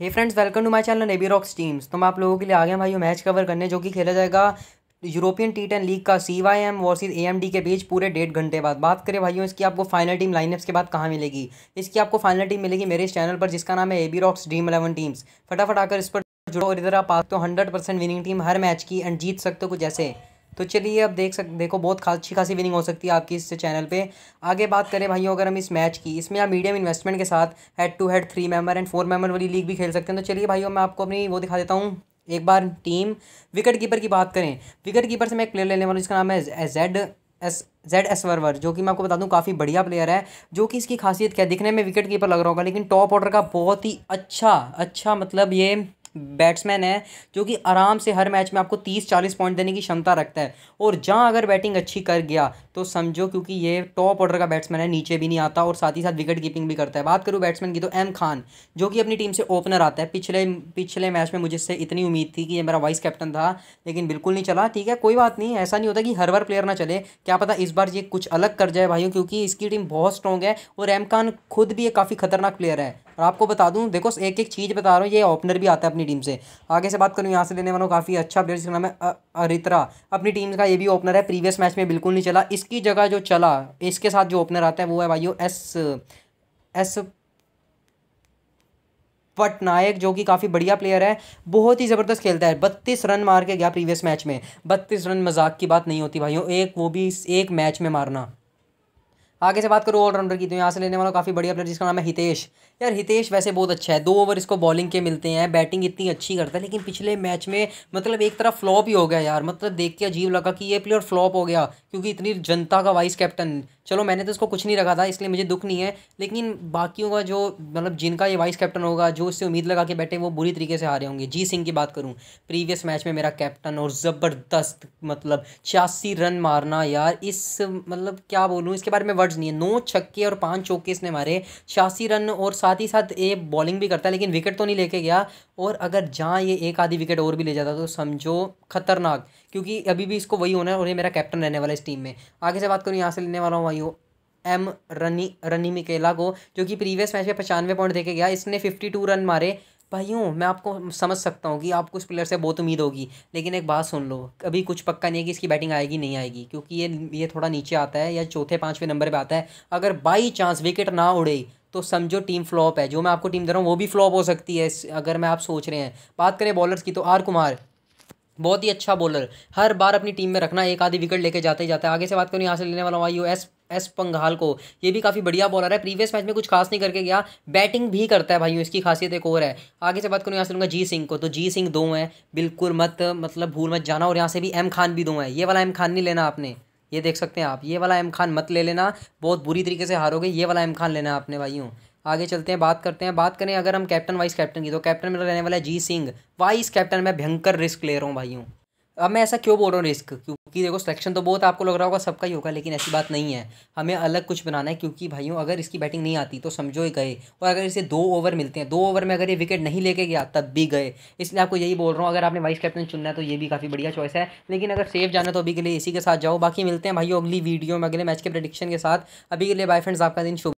hey friends welcome to my channel नेबी rocks teams तो मैं आप लोगों के लिए आ गया भाई मैच कवर करने जो कि खेला जाएगा यूरोपियन टी टेन लीग का C Y M versus A M D के बीच पूरे डेढ़ घंटे बाद बात करें भाइयों इसकी आपको फाइनल टीम लाइनअप्स के बाद कहाँ मिलेगी इसकी आपको फाइनल टीम मिलेगी मेरे इस चैनल पर जिसका नाम है A B rocks Dream Eleven teams फटाफट आकर इस पर जुड़ो और इधर आप तो हंड्रेड परसेंट विनिंग टीम हर मैच की एंड जीत सकते हो कुछ ऐसे तो चलिए अब देख सक देखो बहुत अच्छी खासी विनिंग हो सकती है आपकी इस चैनल पे आगे बात करें भाइयों अगर हम इस मैच की इसमें आप मीडियम इन्वेस्टमेंट के साथ head to head three member and four member वाली लीग भी खेल सकते हैं तो चलिए भाइयों मैं आपको अपनी वो दिखा देता हूँ एक बार टीम विकेट कीपर की बात करें विकेट कीपर से मैं एक प्लेयर लेने वाला जिसका नाम है जेड एस जेड एस वर्वर जो कि मैं आपको बता दूं काफ़ी बढ़िया प्लेयर है जो कि इसकी खासियत क्या है दिखने में विकेट कीपर लग रहा होगा लेकिन टॉप ऑर्डर का बहुत ही अच्छा अच्छा मतलब ये बैट्समैन है जो कि आराम से हर मैच में आपको तीस चालीस पॉइंट देने की क्षमता रखता है और जहाँ अगर बैटिंग अच्छी कर गया तो समझो क्योंकि ये टॉप ऑर्डर का बैट्समैन है नीचे भी नहीं आता और साथ ही साथ विकेट कीपिंग भी करता है बात करूँ बैट्समैन की तो एम खान जो कि अपनी टीम से ओपनर आता है पिछले पिछले मैच में मुझे इससे इतनी उम्मीद थी कि ये मेरा वाइस कैप्टन था लेकिन बिल्कुल नहीं चला ठीक है कोई बात नहीं ऐसा नहीं होता कि हर बार प्लेयर ना चले क्या पता इस बार ये कुछ अलग कर जाए भाइयों क्योंकि इसकी टीम बहुत स्ट्रॉन्ग है और एम खान खुद भी एक काफ़ी खतरनाक प्लेयर है और आपको बता दूँ देखो एक एक चीज़ बता रहा हूँ ये ओपनर भी आता है अपनी टीम से आगे से बात करूँ यहाँ से लेने वाला काफ़ी अच्छा प्लेयर जिसका नाम है अरित्रा अपनी टीम का ये भी ओपनर है प्रीवियस मैच में बिल्कुल नहीं चला इसकी जगह जो चला इसके साथ जो ओपनर आता है वो है भाई एस एस पटनायक जो कि काफ़ी बढ़िया प्लेयर है बहुत ही ज़बरदस्त खेलता है बत्तीस रन मार के गया प्रीवियस मैच में बत्तीस रन मजाक की बात नहीं होती भाइयों एक वो भी एक मैच में मारना आगे से बात करूँ ऑलराउंडर की तो यहाँ से लेने वाला काफ़ी बढ़िया प्लेयर जिसका नाम है हितेश यार हितेश वैसे बहुत अच्छा है दो ओवर इसको बॉलिंग के मिलते हैं बैटिंग इतनी अच्छी करता है लेकिन पिछले मैच में मतलब एक तरह फ्लॉप ही हो गया यार मतलब देख के अजीब लगा कि ये प्लेयर फ्लॉप हो गया क्योंकि इतनी जनता का वाइस कैप्टन चलो मैंने तो इसको कुछ नहीं रखा था इसलिए मुझे दुख नहीं है लेकिन बाकियों का जो मतलब जिनका ये वाइस कैप्टन होगा जो उससे उम्मीद लगा के बैठे वो बुरी तरीके से हारे होंगे जी सिंह की बात करूँ प्रीवियस मैच में मेरा कैप्टन और ज़बरदस्त मतलब छियासी रन मारना यार इस मतलब क्या बोलूँ इसके बारे में वर्ड्स नहीं है नौ छक्के और पाँच चौके इसने मारे छियासी रन और साथ ही साथ ये बॉलिंग भी करता है लेकिन विकेट तो नहीं लेके गया और अगर जहाँ ये एक आधी विकेट और भी ले जाता तो समझो खतरनाक क्योंकि अभी भी इसको वही होना है और ये मेरा कैप्टन रहने वाला इस टीम में आगे से बात करूँ यहाँ से लेने वाला हूँ भाइयों एम रनी रनी मिकेला को जो कि प्रीवियस मैच में पचानवे पॉइंट देके गया इसने फिफ्टी टू रन मारे भाइयों मैं आपको समझ सकता हूँ कि आपको इस प्लेयर से बहुत उम्मीद होगी लेकिन एक बात सुन लो अभी कुछ पक्का नहीं है कि इसकी बैटिंग आएगी नहीं आएगी क्योंकि ये ये थोड़ा नीचे आता है या चौथे पाँचवें नंबर पर आता है अगर बाई चांस विकेट ना उड़े तो समझो टीम फ्लॉप है जो मैं आपको टीम दे रहा हूँ वो भी फ्लॉप हो सकती है अगर मैं आप सोच रहे हैं बात करें बॉलर्स की तो आर कुमार बहुत ही अच्छा बॉलर हर बार अपनी टीम में रखना एक आधी विकेट लेके जाते जाते आगे से बात करूँ यहाँ से लेने वाला हूँ आई एस एस पंघाल को ये भी काफ़ी बढ़िया बॉलर है प्रीवियस मैच में कुछ खास नहीं करके गया बैटिंग भी करता है भाई इसकी खासियत एक और है आगे से बात करूँ यहाँ से लूँगा जी सिंह को तो जी सिंह दो हैं बिल्कुल मत मतलब भूल मत जाना और यहाँ से भी एम खान भी दो हैं ये वाला एम खान नहीं लेना आपने ये देख सकते हैं आप ये वाला एम खान मत ले लेना बहुत बुरी तरीके से हारोगे ये वाला एम खान लेना आपने भाइयों आगे चलते हैं बात करते हैं बात करें अगर हम कैप्टन वाइस कैप्टन की तो कैप्टन मेरा रहने वाला है जी सिंह वाइस कैप्टन मैं भयंकर रिस्क ले रहा हूँ भाइयों अब मैं ऐसा क्यों बोल रहा हूँ रिस्क क्योंकि देखो सिलेक्शन तो बहुत आपको लग रहा होगा सबका ही होगा लेकिन ऐसी बात नहीं है हमें अलग कुछ बनाना है क्योंकि भाइयों अगर इसकी बैटिंग नहीं आती तो समझो ही गए और अगर इसे दो ओवर मिलते हैं दो ओवर में अगर ये विकेट नहीं लेके गया तब भी गए इसलिए आपको यही बोल रहा हूँ अगर आपने वाइस कैप्टन चुनना है तो ये भी काफ़ी बढ़िया चॉइस है लेकिन अगर सेफ जाना तो अभी के लिए इसी के साथ जाओ बाकी मिलते हैं भाइयों अगली वीडियो में अगले मैच के प्रडिक्शन के साथ अभी के लिए बाई फ्रेंड्स आपका दिन शुभ